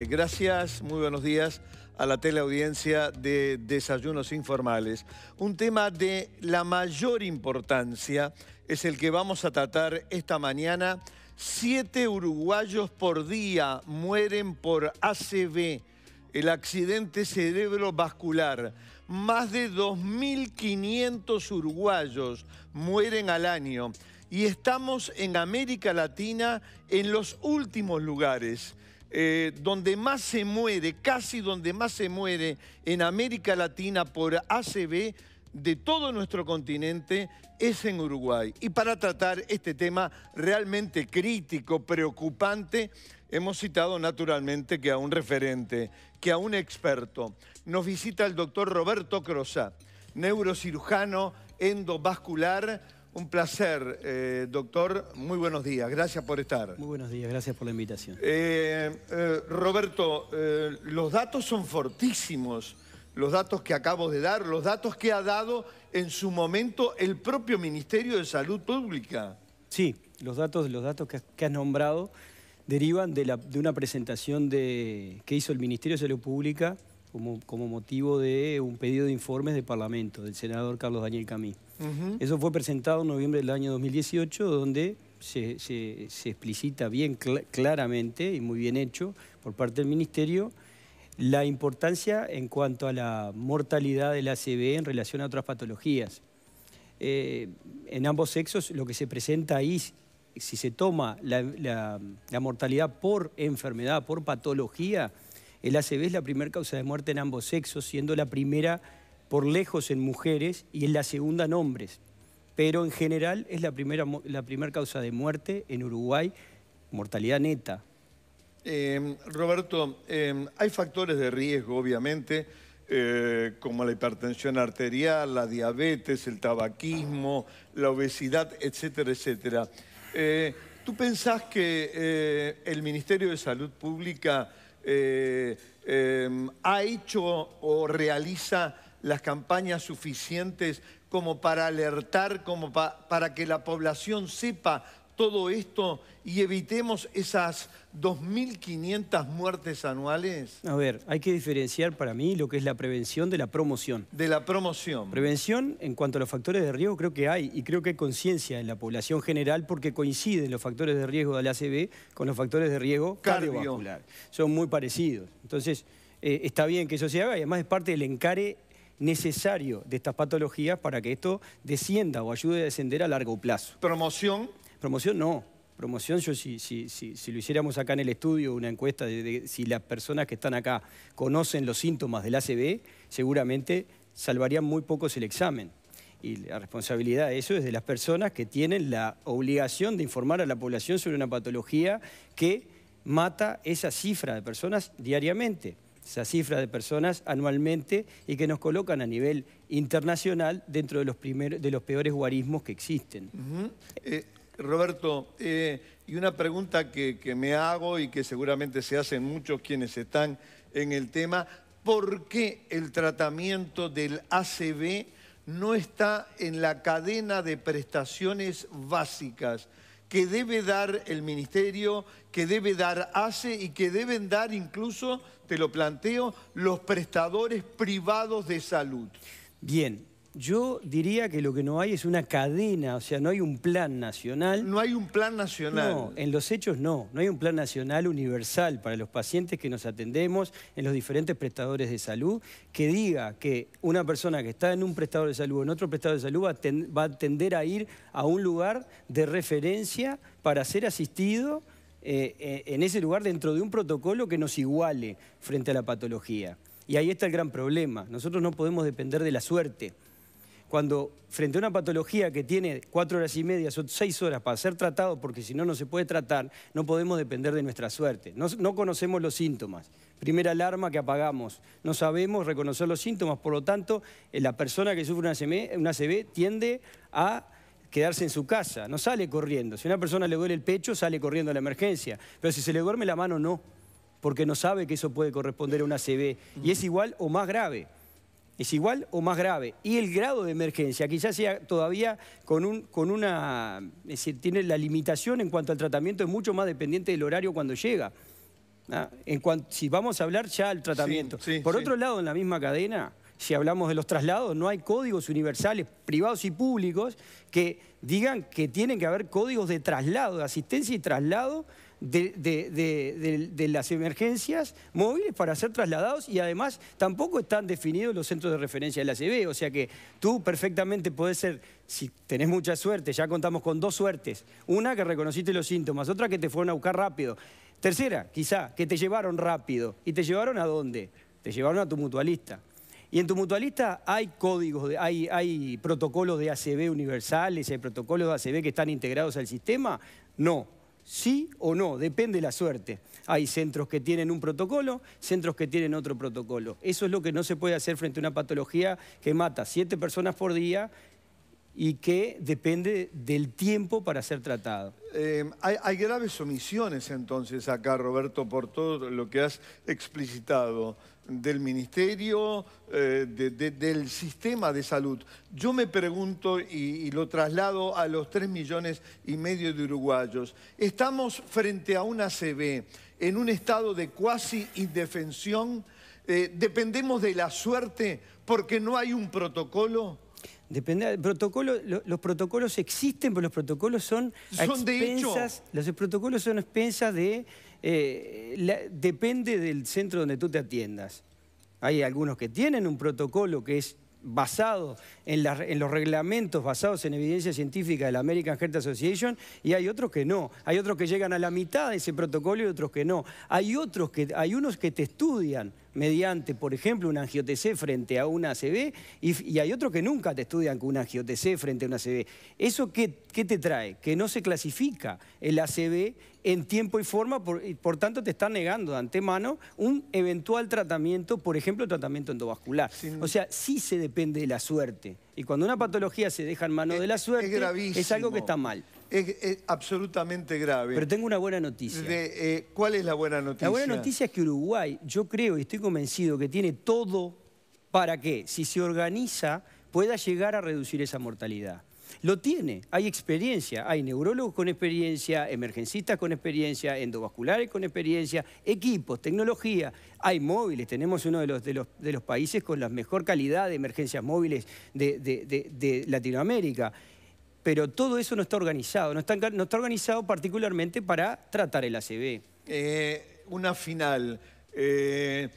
Gracias, muy buenos días a la teleaudiencia de Desayunos Informales. Un tema de la mayor importancia es el que vamos a tratar esta mañana. Siete uruguayos por día mueren por ACV, el accidente cerebrovascular. Más de 2.500 uruguayos mueren al año y estamos en América Latina en los últimos lugares. Eh, donde más se muere, casi donde más se muere en América Latina por ACV de todo nuestro continente es en Uruguay. Y para tratar este tema realmente crítico, preocupante, hemos citado naturalmente que a un referente, que a un experto. Nos visita el doctor Roberto Crosa, neurocirujano endovascular, un placer, eh, doctor. Muy buenos días. Gracias por estar. Muy buenos días. Gracias por la invitación. Eh, eh, Roberto, los datos son fortísimos. Los datos que acabo de dar, los datos que ha dado en su momento el propio Ministerio de Salud Pública. Sí, los datos, los datos que, has nombrado derivan de, una presentación que hizo el Ministerio de Salud Pública como, como motivo de un pedido de informes del Parlamento del senador Carlos Daniel Camí. Eso fue presentado en noviembre del año 2018, donde se, se, explicita bien claramente y muy bien hecho por parte del Ministerio la importancia en cuanto a la mortalidad del ACB en relación a otras patologías. Eh, en ambos sexos lo que se presenta ahí, si se toma la, mortalidad por enfermedad, por patología, el ACB es la primera causa de muerte en ambos sexos, siendo la primera por lejos en mujeres y en la segunda en hombres. Pero en general es la primera, la primera causa de muerte en Uruguay, mortalidad neta. Em, Roberto, em, hay factores de riesgo, obviamente, eh, como la hipertensión arterial, la diabetes, el tabaquismo, la obesidad, etcétera, etcétera. Eh, ¿Tú pensás que eh, el Ministerio de Salud Pública em, ha hecho o realiza las campañas suficientes como para alertar, como para que la población sepa todo esto y evitemos esas 2.500 muertes anuales? A ver, hay que diferenciar para mí lo que es la prevención de la promoción. De la promoción. Prevención, en cuanto a los factores de riesgo, creo que hay, y creo que hay conciencia en la población general porque coinciden los factores de riesgo de la ACV con los factores de riesgo cardiovascular. Son muy parecidos. Entonces, eh, está bien que eso se haga y además es parte del encare necesario de estas patologías para que esto descienda o ayude a descender a largo plazo. ¿Promoción? Promoción no. Promoción, yo si, si, lo hiciéramos acá en el estudio, una encuesta de, si las personas que están acá conocen los síntomas del ACV, seguramente salvarían muy pocos el examen. Y la responsabilidad de eso es de las personas que tienen la obligación de informar a la población sobre una patología que mata esa cifra de personas diariamente esa cifra de personas anualmente y que nos colocan a nivel internacional dentro de los, de los peores guarismos que existen. Eh, Roberto, eh, y una pregunta que, que me hago y que seguramente se hacen muchos quienes están en el tema, ¿por qué el tratamiento del ACB no está en la cadena de prestaciones básicas? que debe dar el ministerio, que debe dar ACE y que deben dar incluso, te lo planteo, los prestadores privados de salud. Bien, yo diría que lo que no hay es una cadena, o sea, no hay un plan nacional. No hay un plan nacional. No, en los hechos no. No hay un plan nacional universal para los pacientes que nos atendemos en los diferentes prestadores de salud que diga que una persona que está en un prestador de salud o en otro prestador de salud va a, a tender a ir a un lugar de referencia para ser asistido eh, eh, en ese lugar dentro de un protocolo que nos iguale frente a la patología. Y ahí está el gran problema. Nosotros no podemos depender de la suerte cuando frente a una patología que tiene cuatro horas y media, o seis horas para ser tratado, porque si no, no se puede tratar, no podemos depender de nuestra suerte. No, conocemos los síntomas. Primera alarma que apagamos. No sabemos reconocer los síntomas, por lo tanto, eh, la persona que sufre una ACV tiende a quedarse en su casa, no sale corriendo. Si a una persona le duele el pecho, sale corriendo a la emergencia, pero si se le duerme la mano, no, porque no sabe que eso puede corresponder a una ACV. y es igual o más grave es igual o más grave. Y el grado de emergencia quizás sea todavía con, un, con una... decir, tiene la limitación en cuanto al tratamiento, es mucho más dependiente del horario cuando llega. ¿ah? En cuanto, si vamos a hablar ya al tratamiento. Por otro lado, en la misma cadena, si hablamos de los traslados, no hay códigos universales, privados y públicos, que digan que tienen que haber códigos de traslado, de asistencia y traslado de, las emergencias móviles para ser trasladados y además tampoco están definidos los centros de referencia de la O sea que tú perfectamente puedes ser, si tenés mucha suerte, ya contamos con dos suertes. Una que reconociste los síntomas, otra que te fueron a buscar rápido. Tercera, quizá, que te llevaron rápido. ¿Y te llevaron a dónde? Te llevaron a tu mutualista. Y en tu mutualista hay códigos, hay, hay protocolos de ACB universales, hay protocolos de ACB que están integrados al sistema. No, sí o no, depende de la suerte. Hay centros que tienen un protocolo, centros que tienen otro protocolo. Eso es lo que no se puede hacer frente a una patología que mata siete personas por día y que depende del tiempo para ser tratado. Eh, hay, graves omisiones entonces acá, Roberto, por todo lo que has explicitado del ministerio, eh, del sistema de salud. Yo me pregunto, y, lo traslado a los 3 millones y medio de uruguayos, estamos frente a una CB en un estado de cuasi indefensión, eh, dependemos de la suerte porque no hay un protocolo. Depende protocolo, los protocolos existen, pero los protocolos son, de hecho. los protocolos son expensas de eh, depende del centro donde tú te atiendas. Hay algunos que tienen un protocolo que es basado en, en, los reglamentos basados en evidencia científica de la American Heart Association y hay otros que no. Hay otros que llegan a la mitad de ese protocolo y otros que no. Hay otros que, hay unos que te estudian mediante, por ejemplo, un angiotc frente a una ACB, y, hay otros que nunca te estudian con un angiotc frente a una ACV. ¿Eso qué, te trae? Que no se clasifica el ACB en tiempo y forma, por, y por tanto te está negando de antemano un eventual tratamiento, por ejemplo, tratamiento endovascular. O sea, sí se depende de la suerte. Y cuando una patología se deja en mano de la suerte, es algo que está mal es, absolutamente grave. Pero tengo una buena noticia. Eh, ¿Cuál es la buena noticia? La buena noticia es que Uruguay, yo creo y estoy convencido que tiene todo para que, si se organiza, pueda llegar a reducir esa mortalidad. Lo tiene, hay experiencia, hay neurólogos con experiencia, emergencistas con experiencia, endovasculares con experiencia, equipos, tecnología, hay móviles, tenemos uno de los, de los, países con la mejor calidad de emergencias móviles de Latinoamérica pero todo eso no está organizado, no está, organizado particularmente para tratar el ACB. Eh, una final. Eh,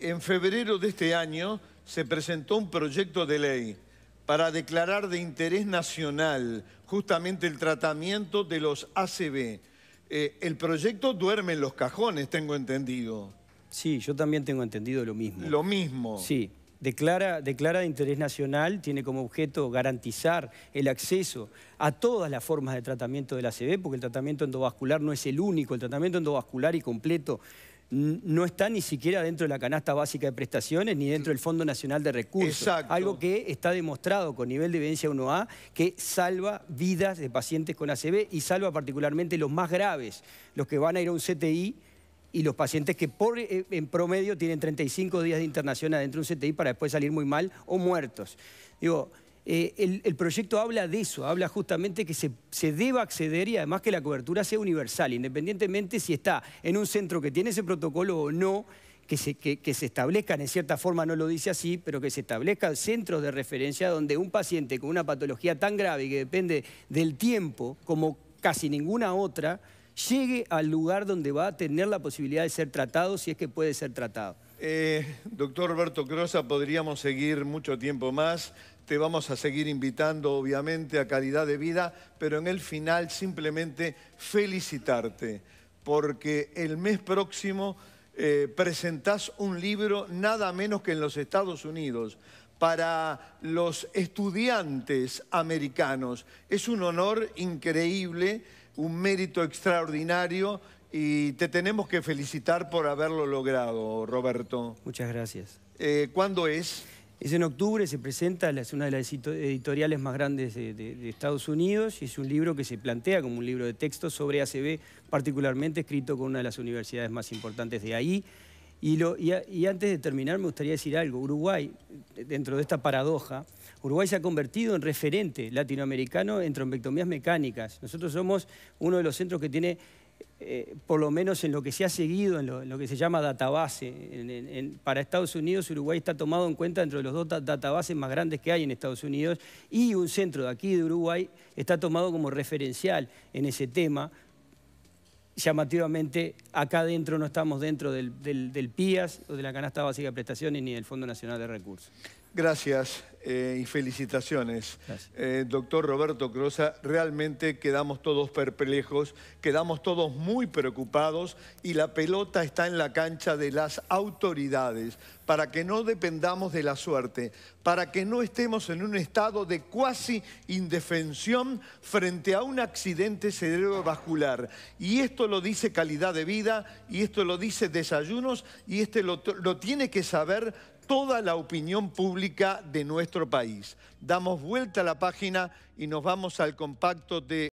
en febrero de este año se presentó un proyecto de ley para declarar de interés nacional justamente el tratamiento de los ACB. Eh, el proyecto duerme en los cajones, tengo entendido. Sí, yo también tengo entendido lo mismo. Lo mismo. Sí, declara, de interés nacional, tiene como objeto garantizar el acceso a todas las formas de tratamiento de la porque el tratamiento endovascular no es el único, el tratamiento endovascular y completo no está ni siquiera dentro de la canasta básica de prestaciones ni dentro del Fondo Nacional de Recursos. Algo que está demostrado con nivel de evidencia 1A que salva vidas de pacientes con ACB y salva particularmente los más graves, los que van a ir a un CTI y los pacientes que eh, en promedio tienen 35 días de internación adentro de un CTI para después salir muy mal o muertos. Digo, eh, el, proyecto habla de eso, habla justamente que se, deba acceder y además que la cobertura sea universal, independientemente si está en un centro que tiene ese protocolo o no, que se, que, se, establezcan, en cierta forma no lo dice así, pero que se establezcan centros de referencia donde un paciente con una patología tan grave y que depende del tiempo, como casi ninguna otra, llegue al lugar donde va a tener la posibilidad de ser tratado, si es que puede ser tratado. Eh, doctor Roberto Crosa, podríamos seguir mucho tiempo más. Te vamos a seguir invitando, obviamente, a calidad de vida, pero en el final simplemente felicitarte, porque el mes próximo eh, presentás un libro nada menos que en los Estados Unidos para los estudiantes americanos. Es un honor increíble un mérito extraordinario y te tenemos que felicitar por haberlo logrado, Roberto. Muchas gracias. Eh, ¿Cuándo es? Es en octubre, se presenta, es una de las editoriales más grandes de, de, Estados Unidos y es un libro que se plantea como un libro de texto sobre ACB, particularmente escrito con una de las universidades más importantes de ahí y, lo, y, antes de terminar me gustaría decir algo. Uruguay, dentro de esta paradoja, Uruguay se ha convertido en referente latinoamericano en trombectomías mecánicas. Nosotros somos uno de los centros que tiene, eh, por lo menos en lo que se ha seguido, en lo, que se llama database. para Estados Unidos, Uruguay está tomado en cuenta dentro de los dos databases más grandes que hay en Estados Unidos y un centro de aquí de Uruguay está tomado como referencial en ese tema llamativamente, acá dentro no estamos dentro del, PIAS o de la canasta básica de prestaciones ni del Fondo Nacional de Recursos. Gracias eh, y felicitaciones. Eh, doctor Roberto Croza, realmente quedamos todos perplejos, quedamos todos muy preocupados y la pelota está en la cancha de las autoridades para que no dependamos de la suerte, para que no estemos en un estado de cuasi indefensión frente a un accidente cerebrovascular. Y esto lo dice calidad de vida, y esto lo dice desayunos, y este lo tiene que saber toda la opinión pública de nuestro país. Damos vuelta a la página y nos vamos al compacto de